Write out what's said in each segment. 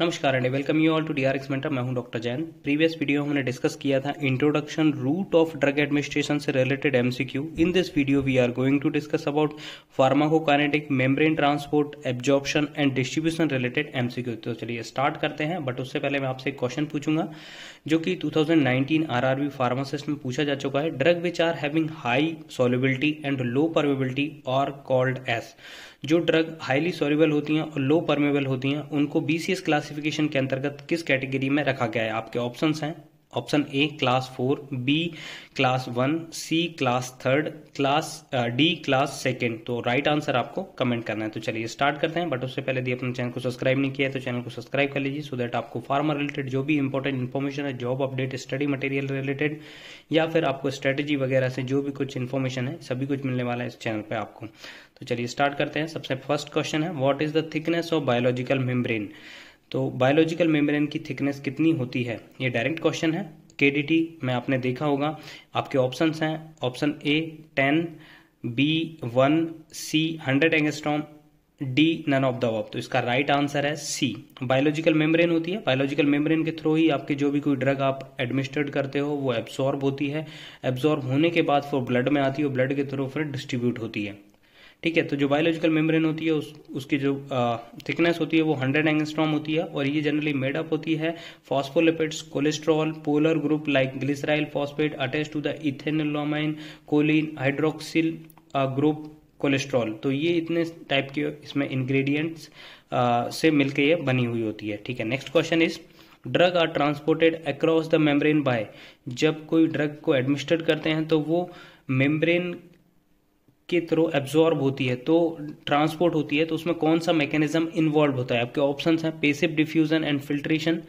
नमस्कार and welcome you all to D R X mentor मैं हूं डॉक्टर जैन प्रीवियस वीडियो में हमने डिस्कस किया था introduction route of drug administration से related MCQ in this video we are going to discuss about pharmacokinetic membrane transport absorption and distribution related MCQ तो चलिए start करते हैं बट उससे पहले मैं आपसे एक क्वेश्चन पूछूंगा जो कि टू थाउजेंड फार्मासिस्ट में पूछा जा चुका है drug which are having high solubility and low permeability और कॉल्ड एस जो ड्रग हाईली सोलबल होती हैं और लो परमेबल होती हैं उनको बीसीएस क्लासिफिकेशन के अंतर्गत किस कैटेगरी में रखा गया है आपके ऑप्शंस हैं option A class four B class one C class third class D class second तो राइट आंसर आपको कमेंट करना है तो चलिए स्टार्ट करते हैं बट उससे पहले यदि अपने चैनल को सब्सक्राइब नहीं किया है तो चैनल को सब्सक्राइब कर लीजिए सो दैट आपको फार्मा रिलेटेड जो भी इंपॉर्टेंट इन्फॉर्मेशन है job update study material related या फिर आपको स्ट्रेटेजी वगैरह से जो भी कुछ इन्फॉर्मेशन है सभी कुछ मिलने वाला है इस चैनल पर आपको तो चलिए स्टार्ट करते हैं सबसे फर्स्ट क्वेश्चन है what is the thickness of biological membrane तो बायोलॉजिकल मेम्ब्रेन की थिकनेस कितनी होती है ये डायरेक्ट क्वेश्चन है के में आपने देखा होगा आपके ऑप्शन हैं option A ten B one C hundred angstrom D none of the of तो इसका राइट right आंसर है सी बायोलॉजिकल मेम्ब्रेन होती है बायोलॉजिकल मेम्ब्रेन के थ्रू ही आपके जो भी कोई ड्रग आप एडमिनिस्टर्ड करते हो वो एब्सॉर्ब होती है एब्जॉर्ब होने के बाद फिर ब्लड में आती है ब्लड के थ्रू फिर डिस्ट्रीब्यूट होती है ठीक है तो जो बायोलॉजिकल मेम्ब्रेन होती है उस उसकी जो थिकनेस होती है वो हंड्रेड एंगस्ट्रॉम होती है और ये जनरली मेडअप होती है phospholipids cholesterol polar group like glyceryl phosphate attach to the ethanolamine choline hydroxyl group cholesterol तो ये इतने टाइप के इसमें इंग्रेडिएंट्स से मिलकर ये बनी हुई होती है ठीक है next question is drug are transported across the membrane by जब कोई ड्रग को एडमिनिस्टर करते हैं तो वो मेम्ब्रेन के थ्रू एब्जॉर्ब होती है तो ट्रांसपोर्ट होती है तो उसमें कौन सा मैकेनिज्म इन्वॉल्व होता है आपके ऑप्शन हैं passive diffusion and filtration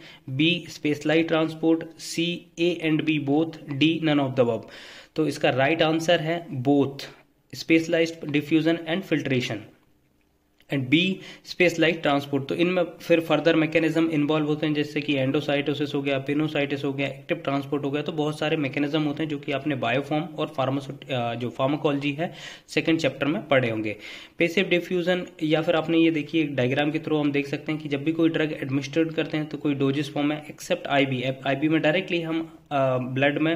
B specialized transport C A and B both D none of the above तो इसका राइट right आंसर है both specialized diffusion and filtration and B specialized transport तो इनमें फिर further mechanism involve होते हैं जैसे कि एंडोसाइटोसिस हो गया पिनोसाइटिस हो गया एक्टिव ट्रांसपोर्ट हो गया तो बहुत सारे मैकेनिज्म होते हैं जो कि आपने बायोफॉर्म और फार्मासूट जो फार्माकोलॉजी है सेकेंड चैप्टर में पढ़े होंगे पेसिव डिफ्यूजन या फिर आपने ये देखिए एक डायग्राम के थ्रू हम देख सकते हैं कि जब भी कोई ड्रग एडमिनिस्ट्रेट करते हैं तो कोई डोजेस फॉर्म है एक्सेप्ट आई आई बी में डायरेक्टली हम ब्लड में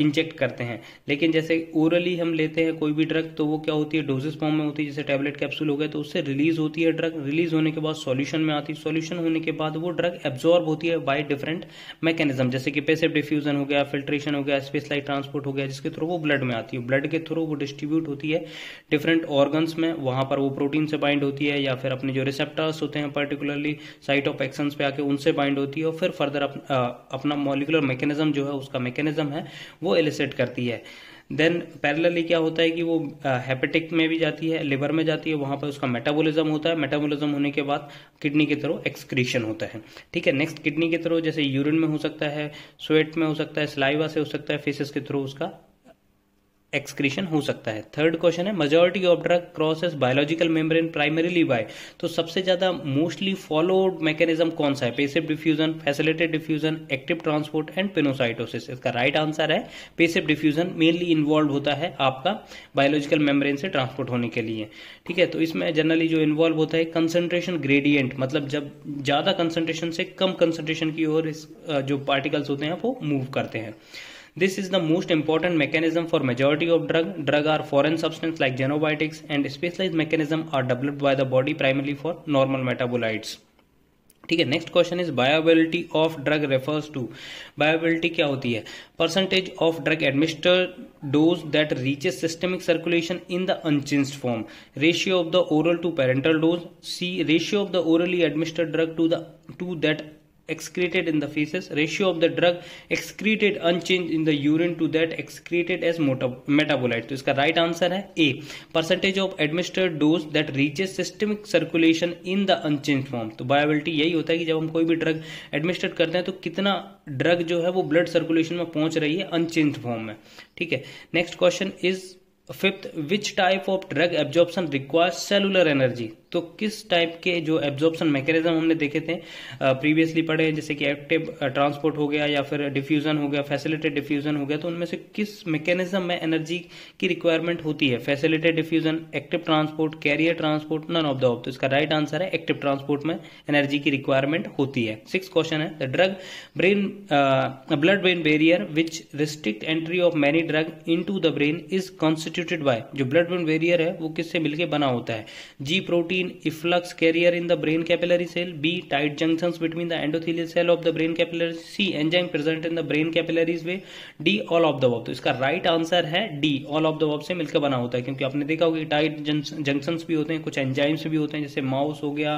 इंजेक्ट करते हैं लेकिन जैसे ओरली हम लेते हैं कोई भी ड्रग तो वो क्या होती है डोजेस फॉर्म में होती है जैसे टैबलेट कैप्सूल हो गया तो उससे रिलीज होती है ड्रग रिलीज होने के बाद सॉल्यूशन में आती है सॉल्यूशन होने के बाद वो ड्रग एब्जॉर्ब होती है बाय डिफरेंट मैकेनिज्म जैसे कि पेसिव डिफ्यूजन हो गया फिल्ट्रेशन हो गया स्पेस लाइट ट्रांसपोर्ट हो गया जिसके थ्रू वो ब्लड में आती है ब्लड के थ्रू वो डिस्ट्रीब्यूट होती है डिफरेंट ऑर्गन्स में वहां पर वो प्रोटीन से बाइंड होती है या फिर अपने जो रिसेप्टर्स होते हैं पर्टिकुलरली साइट ऑफ एक्शन पे आके उनसे बाइंड होती है और फिर फर्दर अपना मॉलिकुलर मैकेनिज्म जो है उसका मैकेनिज्म है वो एलिसेट करती है देन पैरेलली क्या होता है कि वो हेपेटिक में भी जाती है लिवर में जाती है वहां पर उसका मेटाबॉलिज्म होता है मेटाबॉलिज्म होने के बाद किडनी के थ्रू एक्सक्रीशन होता है ठीक है नेक्स्ट किडनी के थ्रू जैसे यूरिन में हो सकता है स्वेट में हो सकता है स्लाइवा से हो सकता है फेसिस के थ्रू उसका एक्सक्रीशन हो सकता है थर्ड क्वेश्चन है majority of drug crosses biological membrane primarily by तो सबसे ज्यादा मोस्टली फॉलोड मैकेनिज्म कौन सा है passive diffusion facilitated diffusion active transport and pinocytosis इसका राइट right आंसर है पेसिव डिफ्यूजन मेनली इन्वॉल्व होता है आपका बायोलॉजिकल मेम्ब्रेन से ट्रांसपोर्ट होने के लिए ठीक है तो इसमें जनरली जो इन्वॉल्व होता है कंसेंट्रेशन ग्रेडियंट मतलब जब ज्यादा कंसेंट्रेशन से कम कंसेंट्रेशन की ओर जो पार्टिकल्स होते हैं वो मूव करते हैं This is the most important mechanism for majority of drug. Drug are foreign substance like genobiotics and specialized mechanism are developed by the body primarily for normal metabolites. ठीक है next question is bioavailability of drug refers to bioavailability क्या होती है percentage of drug that dose that reaches systemic circulation in the Ratio form ratio of the oral to parenteral dose C ratio of the orally to drug to the to that excreted in the feces ratio of the drug excreted unchanged in the urine to that excreted as metabolite तो इसका right answer है A percentage of administered dose that reaches systemic circulation in the unchanged form तो bioavailability यही होता है कि जब हम कोई भी ड्रग एडमिनिस्ट्रेट करते हैं तो कितना ड्रग जो है वो ब्लड सर्कुलेशन में पहुंच रही है अनचेंज फॉर्म में ठीक है next question is fifth which type of drug absorption require cellular energy तो किस टाइप के जो एब्जॉर्प्शन मैकेनिज्म हमने देखे थे प्रीवियसली पढ़े जैसे कि एक्टिव ट्रांसपोर्ट हो गया या फिर डिफ्यूजन हो गया फैसिलिटेड डिफ्यूजन हो गया तो उनमें से किस मैकेनिज्म में एनर्जी की रिक्वायरमेंट होती है facilitated diffusion active transport carrier transport none of the of तो इसका राइट आंसर है एक्टिव ट्रांसपोर्ट में एनर्जी की रिक्वायरमेंट होती है सिक्स क्वेश्चन है drug brain blood brain barrier which restrict entry of many drug in the brain is constituted by जो blood brain barrier है वो किससे मिलकर बना होता है G protein in efflux carrier in the brain capillary cell b tight junctions between the endothelial cell of the brain capillary c enzyme present in the brain capillaries way d all of the above तो इसका right right answer है d all of the above से मिलकर बना होता है क्योंकि आपने देखा होगा टाइट जंक्शंस भी होते हैं कुछ एंजाइम्स भी होते हैं जैसे माउस हो गया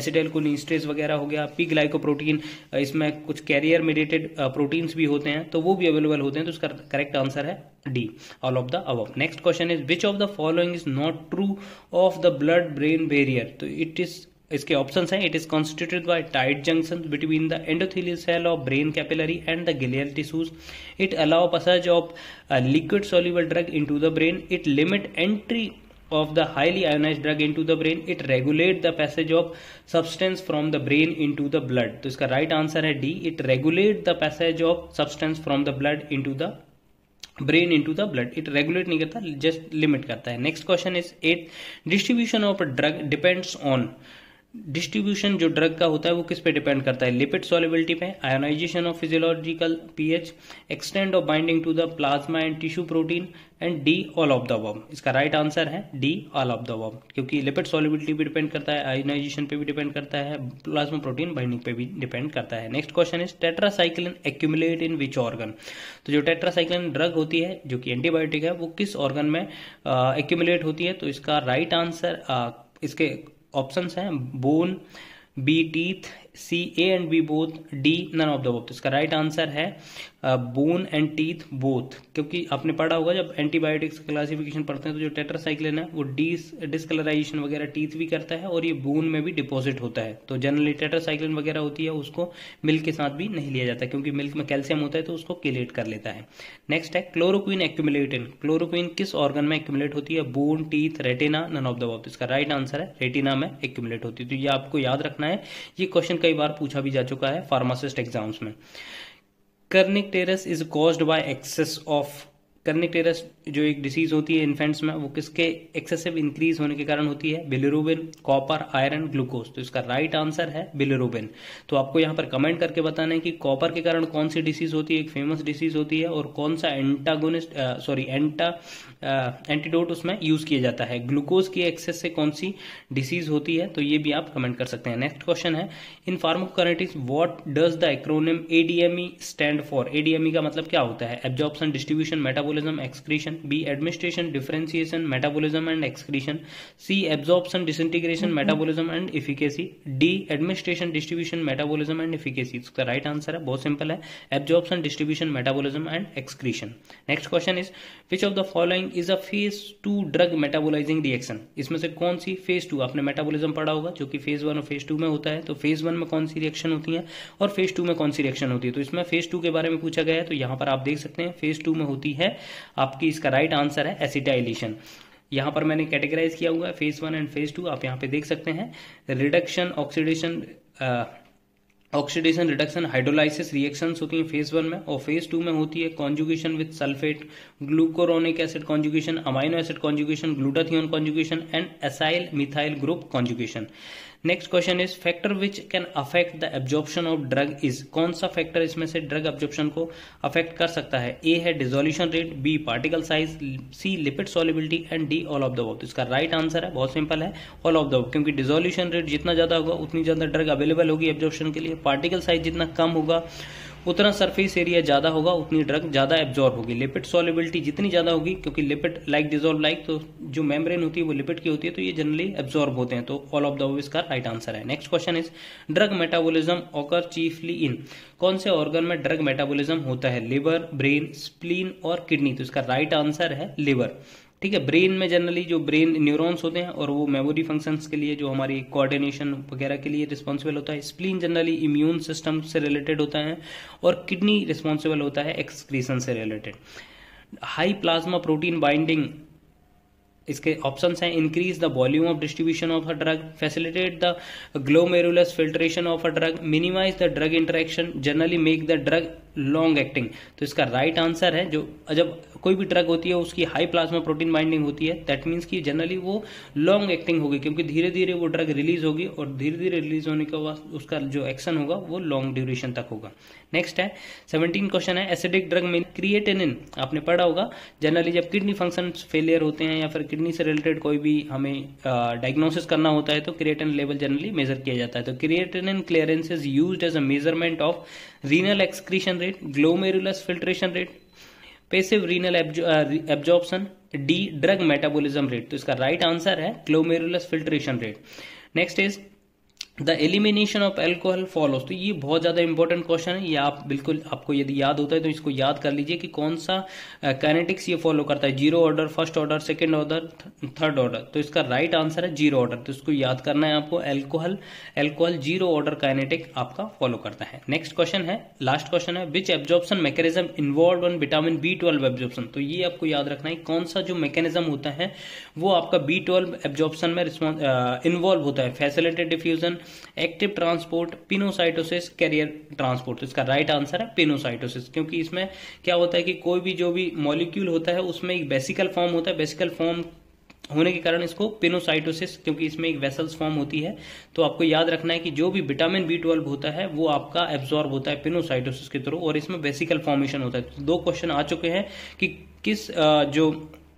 एसिटाइल कोलिस्ट्रेस वगैरह हो गया पी ग्लाइकोप्रोटीन इसमें कुछ कैरियर मेडिएटेड प्रोटीन्स भी होते हैं तो वो भी अवेलेबल होते हैं तो उसका करेक्ट आंसर है D all of the above next question is which of the following is not true of the blood brain barrier तो इट इज इसके ऑप्शन हैं it is constituted by tight junction between the endothelial cell of brain capillary and the glial tissues it allow passage of liquid soluble drug into the brain it limit entry of the highly ionize drug into the brain it regulate the passage of substance from the brain into the blood तो इसका right answer है D it regulate the passage of substance from the blood into the brain into the blood it regulate नहीं करता just limit करता है next question is eight distribution of drug depends on distribution जो drug का होता है वो किस पे डिपेंड करता है लिपिड सॉलिबिलिटी पे ionisation of physiological pH extent of binding to the plasma and tissue protein and D all of the above इसका राइट right आंसर है D all of the above क्योंकि लिपिड सॉलिबिलिटी भी depend करता है ionisation पे भी depend करता है प्लाज्मा प्रोटीन बाइंडिंग पे भी डिपेंड करता है next question is tetracycline accumulate in which organ तो जो टेट्रासाइक्लिन ड्रग होती है जो कि एंटीबायोटिक है वो किस ऑर्गन में एक्यूमुलेट होती है तो इसका राइट right आंसर इसके ऑप्शंस हैं bone B teeth C A and B both D none of the both इसका राइट आंसर है बोन एंड टीथ बोथ क्योंकि आपने पढ़ा होगा जब एंटीबायोटिक्स क्लासिफिकेशन पढ़ते हैं तो जो टेट्रासाइक्लिन है वो डीस डिसकलराइजेशन वगैरह टीथ भी करता है और ये बोन में भी डिपॉजिट होता है तो जनरली टेट्रासाइक्लिन वगैरह होती है उसको मिल्क के साथ भी नहीं लिया जाता क्योंकि मिल्क में कैल्शियम होता है तो उसको केलेट कर लेता है नेक्स्ट है क्लोरोक्विन एक्यूमुलेटिन क्लोरोक्विन किस ऑर्गन में एक्यूमुलेट होती है bone teeth retina none of the both इसका राइट आंसर है रेटिना में एक्यूमुलेट होती है तो ये आपको याद रखना है ये क्वेश्चन कई बार पूछा भी जा चुका है फार्मासिस्ट एग्जाम्स में kernicterus is caused by excess of kernicterus जो एक डिसीज होती है इन्फेंट्स में वो किसके एक्सेसिव इंक्रीज होने के कारण होती है बिलरोबिन कॉपर आयरन ग्लूकोज तो इसका राइट right आंसर है बिलरोबिन तो आपको यहाँ पर कमेंट करके बताना है कि कॉपर के कारण कौन सी डिसीज होती है एक फेमस डिसीज होती है और कौन सा एंटागोनिस्ट सॉरी एंटा एंटीडोट उसमें यूज किया जाता है ग्लूकोज की एक्सेस से कौन सी डिसीज होती है तो ये भी आप कमेंट कर सकते हैं नेक्स्ट क्वेश्चन है in pharmacokinetics what does the acronym ADME stand for ADME का मतलब क्या होता है absorption distribution metabol metabolism excretion B administration differentiation metabolism and excretion C absorption disintegration mm-hmm. metabolism and efficacy D administration distribution metabolism and efficacy इसका right answer है बहुत simple है absorption distribution metabolism and excretion next question is which of the following is a phase two drug metabolizing reaction इसमें से कौन सी phase two आपने metabolism पढ़ा होगा जो कि फेज वन और फेज टू में होता है तो फेज वन में कौन सी रिएक्शन होती है और फेज टू में कौन सी रिएक्शन होती है तो इसमें फेज टू के बारे में पूछा गया है तो यहां पर आप देख सकते हैं फेज टू में होती है आपकी इसका राइट आंसर है एसिटाइलेशन यहाँ पर मैंने कैटेगराइज किया हुआ है phase one and phase two आप यहाँ पे देख सकते हैं reduction oxidation oxidation reduction hydrolysis reactions होती हैं फेज वन में और फेज टू में होती है conjugation with sulfate glucuronic acid conjugation amino acid conjugation glutathione conjugation and acyl methyl group conjugation next question is factor which can affect the absorption of drug is कौन सा factor इसमें से drug absorption को affect कर सकता है A है dissolution rate B particle size C lipid solubility and D all of the above इसका राइट right आंसर है बहुत सिंपल है ऑल ऑफ द वॉब क्योंकि डिजोल्यूशन रेट जितना ज्यादा होगा उतनी ज्यादा ड्रग अवेलेबल होगी एब्जॉर्प्शन के लिए पार्टिकल साइज जितना कम होगा उतना सरफेस एरिया ज़्यादा होगा उतनी ड्रग ज़्यादा एब्जॉर्ब होगी लिपिड सॉलिबिलिटी जितनी ज़्यादा होगी क्योंकि लिपिड लाइक डिजोल्व लाइक तो जो मेम्ब्रेन होती है वो लिपिड की होती है तो ये जनरली एब्जॉर्ब होते हैं तो all of the above right answer है next question is drug metabolism occur chiefly in कौन से ऑर्गन में ड्रग मेटाबोलिज्म होता है लिवर ब्रेन स्प्लीन और किडनी तो इसका राइट आंसर है लिवर ठीक है ब्रेन में जनरली जो ब्रेन न्यूरॉन्स होते हैं और वो मेमोरी फंक्शंस के लिए जो हमारी कोऑर्डिनेशन वगैरह के लिए रिस्पॉन्सिबल होता है स्प्लीन जनरली इम्यून सिस्टम से रिलेटेड होता है और किडनी रिस्पॉन्सिबल होता है एक्सक्रीशन से related high plasma protein binding इसके ऑप्शन हैं increase the volume of distribution of a drug facilitate the glomerulus filtration of a drug minimize the drug interaction generally make the drug long acting तो इसका right right answer है जो जब कोई भी drug होती है उसकी हाई प्लाज्मा प्रोटीन बाइंडिंग होती है दैट मीन्स कि जनरली वो लॉन्ग एक्टिंग होगी क्योंकि धीरे धीरे वो ड्रग रिलीज होगी और धीरे धीरे रिलीज होने के बाद उसका जो एक्शन होगा वो लॉन्ग ड्यूरेशन तक होगा नेक्स्ट है सेवनटीन क्वेश्चन है एसिडिक ड्रग में क्रिएटेनिन आपने पढ़ा होगा जनरली जब किडनी फंक्शन फेलियर होते हैं या फिर किडनी से रिलेटेड कोई भी हमें डायग्नोसिस करना होता है तो क्रिएटेन लेवल जनरली मेजर किया जाता है तो creatinine clearance is use as a measurement of renal excretion rate glomerulus filtration rate passive renal absorption D drug metabolism rate तो इसका राइट right आंसर है glomerulus filtration rate next is the elimination of alcohol follows तो ये बहुत ज़्यादा important question है ये आप बिल्कुल आपको यदि याद होता है तो इसको याद कर लीजिए कि कौन सा कैनेटिक्स uh, ये फॉलो करता है zero order first order second order third order तो इसका राइट right आंसर है जीरो ऑर्डर तो इसको याद करना है आपको alcohol alcohol zero order kinetic आपका फॉलो करता है नेक्स्ट क्वेश्चन है लास्ट क्वेश्चन है which absorption mechanism involve on vitamin B twelve absorption तो ये आपको याद रखना है कौन सा जो मैकेनिज्म होता है वो आपका बी ट्वेल्व एब्जॉर्प्शन में इन्वॉल्व होता है facilitated diffusion active transport pinocytosis carrier transport इसका राइट आंसर है पिनोसाइटोसिस क्योंकि इसमें क्या होता है कि कोई भी जो भी मॉलिक्यूल होता है उसमें एक बेसिकल फॉर्म होता है बेसिकल फॉर्म होने के कारण इसको पिनोसाइटोसिस क्योंकि इसमें एक वेसल्स फॉर्म होती है तो आपको याद रखना है कि जो भी विटामिन बी ट्वेल्व होता है वो आपका एब्जॉर्ब होता है पिनोसाइटोसिस के थ्रू और इसमें बेसिकल फॉर्मेशन होता है तो दो क्वेश्चन आ चुके हैं कि किस जो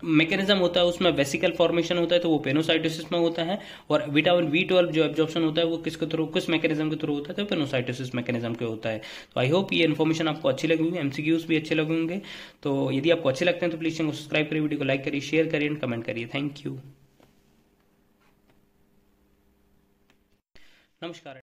मैकेनिज्म होता है उसमें वेसिकल फॉर्मेशन होता है तो वो पेनोसाइटोसिस में होता है और विटामिन बी ट्वेल्व जो एब्जॉर्प्शन होता है वो किसके थ्रू किस मैकेनिज्म के थ्रू होता है तो पेनोसाइटोसिस मैकेनिज्म के होता है तो आई होप ये इन्फॉर्मेशन आपको अच्छी लगी होगी एमसीक्यूज भी अच्छे लगेंगे तो यदि आपको अच्छे लगते हैं तो प्लीज चैनल को सब्सक्राइब करिए वीडियो को लाइक करिए शेयर करिए एंड कमेंट करिए थैंक यू नमस्कार